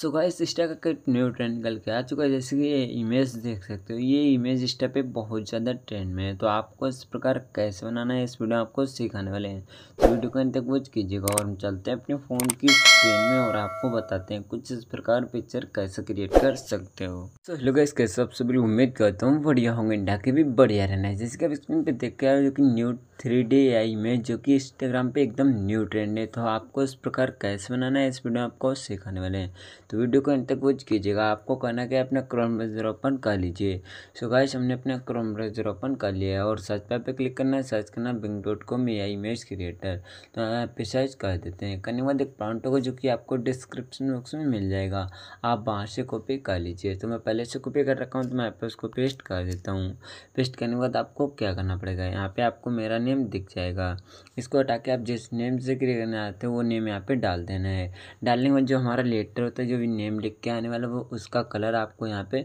so guys Insta का एक new trend निकल के आ चुका है जैसे कि ये इमेज देख सकते हो ये इमेज इंस्टा पे बहुत ज़्यादा ट्रेंड में है तो आपको इस प्रकार कैसे बनाना है इस वीडियो आपको सिखाने वाले हैं तो वीडियो को अंत तक कीजिएगा और हम चलते हैं अपने फ़ोन की स्क्रीन में और आपको बताते हैं कुछ इस प्रकार पिक्चर कैसे क्रिएट कर सकते हो सो हेलो गाइस कैसे सबसे पहले उम्मीद करता हूँ बढ़िया होंगे इंडा के भी बढ़िया रहना है जैसे कि आप स्क्रीन पर देख के आए जो कि न्यू थ्री डी या इमेज जो कि इंस्टाग्राम पे एकदम न्यू ट्रेंड है तो आपको इस प्रकार कैसे बनाना है इस वीडियो आपको सिखाने वाले हैं तो वीडियो को अंत तक वॉच कीजिएगा आपको कहना क्या अपना क्रोम ब्राउज़र ओपन कर लीजिए सो गाइस हमने अपना क्रोम ब्राउज़र ओपन कर लिया है और सर्च पर पे क्लिक करना है सर्च करना बिंग डॉट कॉम या इमेज क्रिएटर तो यहाँ पे सर्च कर देते हैं करने के बाद एक प्राउंट होगा जो कि आपको डिस्क्रिप्शन बॉक्स में मिल जाएगा आप वहाँ से कॉपी कर लीजिए तो मैं पहले से कॉपी कर रखा हूँ तो मैं यहाँ पर उसको पेस्ट कर देता हूँ पेस्ट करने के बाद आपको क्या करना पड़ेगा यहाँ पर आपको मेरा नेम दिख जाएगा इसको हटा के आप जिस नेम से क्रिएट करना चाहते हो वो नेम यहाँ पर डाल देना है डालने के बाद जो हमारा लेटर होता है जो भी नेम लिख के आने वाला वो उसका कलर आपको यहाँ पे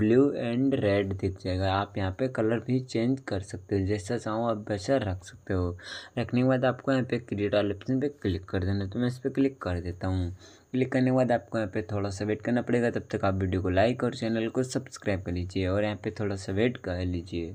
ब्लू एंड रेड दिख जाएगा आप यहाँ पे कलर भी चेंज कर सकते हो जैसा चाहो आप वैसा रख सकते हो रखने के बाद आपको यहाँ पे क्रिएट वाले ऑप्शन पे क्लिक कर देना तो मैं इस पर क्लिक कर देता हूँ क्लिक करने के बाद आपको यहाँ पे थोड़ा सा वेट करना पड़ेगा तब तक आप वीडियो को लाइक और चैनल को सब्सक्राइब कर लीजिए और यहाँ पे थोड़ा सा वेट कर लीजिए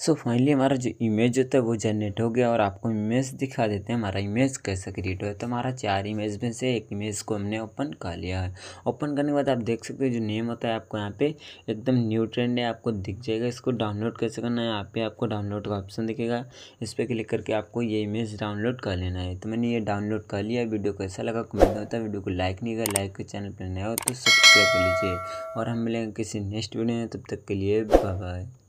सो so फाइनली हमारा जो इमेज होता है वो जनरेट हो गया और आपको इमेज दिखा देते हैं हमारा इमेज कैसे क्रिएट हुआ तो हमारा चार इमेज में से एक इमेज को हमने ओपन कर लिया है ओपन करने के बाद आप देख सकते हो जो नेम होता है आपको यहाँ पे एकदम न्यू ट्रेंड है आपको दिख जाएगा इसको डाउनलोड कैसे करना है यहाँ पे आपको डाउनलोड का ऑप्शन दिखेगा इस पर क्लिक करके आपको ये इमेज डाउनलोड कर लेना है तो मैंने ये डाउनलोड कर लिया वीडियो कैसा लगा कमेंट होता है वीडियो को लाइक नहीं कर लाइक के चैनल पर नया हो तो सब्सक्राइब कर लीजिए और हम मिलेंगे किसी नेक्स्ट वीडियो में तब तक के लिए बाय